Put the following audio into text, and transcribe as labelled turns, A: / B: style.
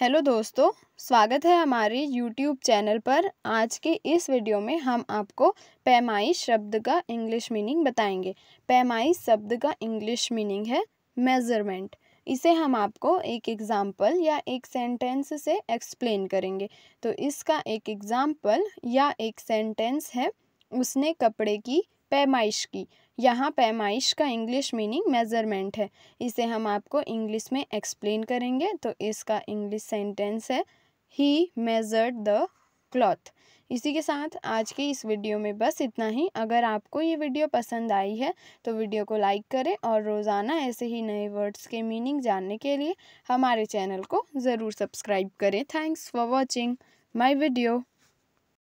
A: hello दोस्तों स्वागत है हमारे यूट्यूब चैनल पर आज के इस वीडियो में हम आपको पैमाइश शब्द का इंग्लिश मीनिंग बताएंगे पैमाइश शब्द का इंग्लिश मीनिंग है मेज़रमेंट इसे हम आपको एक एग्ज़ाम्पल या एक सेंटेंस से एक्सप्लेन करेंगे तो इसका एक एग्ज़ाम्पल या एक सेंटेंस है उसने कपड़े की पैमाइश की यहाँ पैमाइश का इंग्लिश मीनिंग मेज़रमेंट है इसे हम आपको इंग्लिश में एक्सप्लेन करेंगे तो इसका इंग्लिश सेंटेंस है ही मेज़र्ड द क्लॉथ इसी के साथ आज के इस वीडियो में बस इतना ही अगर आपको ये वीडियो पसंद आई है तो वीडियो को लाइक करें और रोज़ाना ऐसे ही नए वर्ड्स के मीनिंग जानने के लिए हमारे चैनल को ज़रूर सब्सक्राइब करें thanks for watching my video